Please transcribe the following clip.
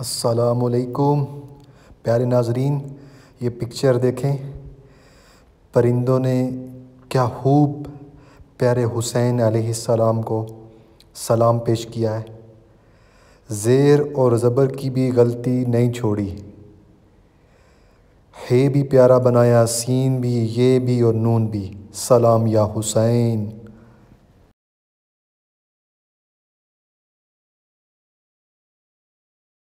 असलकुम प्यारे नाजरीन ये पिक्चर देखें परिंदों ने क्या खूब प्यारे हुसैन सलाम को सलाम पेश किया है ज़ेर और ज़बर की भी गलती नहीं छोड़ी हे भी प्यारा बनाया सीन भी ये भी और नून भी सलाम या हुसैन